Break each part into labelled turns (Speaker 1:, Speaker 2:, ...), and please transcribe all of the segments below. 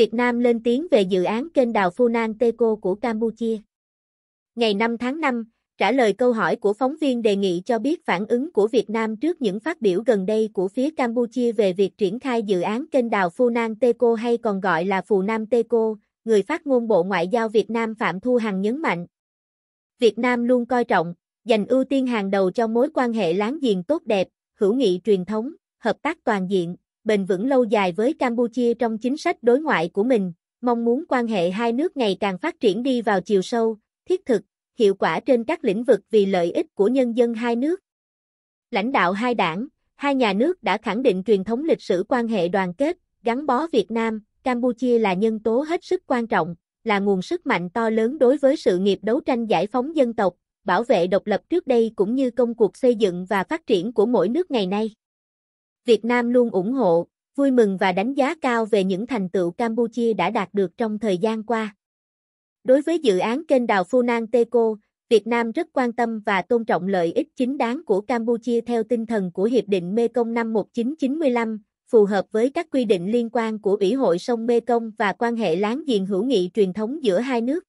Speaker 1: Việt Nam lên tiếng về dự án kênh đào Funan Teco của Campuchia. Ngày 5 tháng 5, trả lời câu hỏi của phóng viên đề nghị cho biết phản ứng của Việt Nam trước những phát biểu gần đây của phía Campuchia về việc triển khai dự án kênh đào Funan Teco hay còn gọi là Phù Nam Teco, người phát ngôn Bộ Ngoại giao Việt Nam Phạm Thu Hằng nhấn mạnh. Việt Nam luôn coi trọng, dành ưu tiên hàng đầu cho mối quan hệ láng giềng tốt đẹp, hữu nghị truyền thống, hợp tác toàn diện, bền vững lâu dài với Campuchia trong chính sách đối ngoại của mình, mong muốn quan hệ hai nước ngày càng phát triển đi vào chiều sâu, thiết thực, hiệu quả trên các lĩnh vực vì lợi ích của nhân dân hai nước. Lãnh đạo hai đảng, hai nhà nước đã khẳng định truyền thống lịch sử quan hệ đoàn kết, gắn bó Việt Nam, Campuchia là nhân tố hết sức quan trọng, là nguồn sức mạnh to lớn đối với sự nghiệp đấu tranh giải phóng dân tộc, bảo vệ độc lập trước đây cũng như công cuộc xây dựng và phát triển của mỗi nước ngày nay. Việt Nam luôn ủng hộ, vui mừng và đánh giá cao về những thành tựu Campuchia đã đạt được trong thời gian qua. Đối với dự án kênh đào Funan Teco, Việt Nam rất quan tâm và tôn trọng lợi ích chính đáng của Campuchia theo tinh thần của Hiệp định Mekong năm 1995, phù hợp với các quy định liên quan của Ủy hội sông Mekong và quan hệ láng giềng hữu nghị truyền thống giữa hai nước.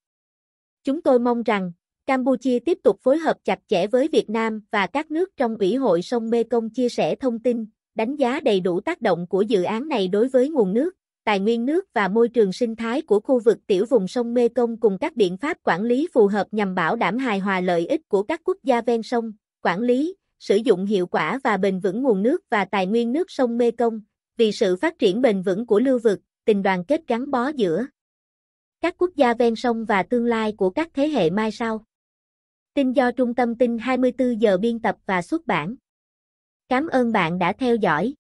Speaker 1: Chúng tôi mong rằng, Campuchia tiếp tục phối hợp chặt chẽ với Việt Nam và các nước trong Ủy hội sông Mekong chia sẻ thông tin, đánh giá đầy đủ tác động của dự án này đối với nguồn nước, tài nguyên nước và môi trường sinh thái của khu vực tiểu vùng sông Mekong cùng các biện pháp quản lý phù hợp nhằm bảo đảm hài hòa lợi ích của các quốc gia ven sông, quản lý, sử dụng hiệu quả và bền vững nguồn nước và tài nguyên nước sông Mekong vì sự phát triển bền vững của lưu vực, tình đoàn kết gắn bó giữa các quốc gia ven sông và tương lai của các thế hệ mai sau. Tin do Trung tâm tin 24 giờ biên tập và xuất bản. Cảm ơn bạn đã theo dõi.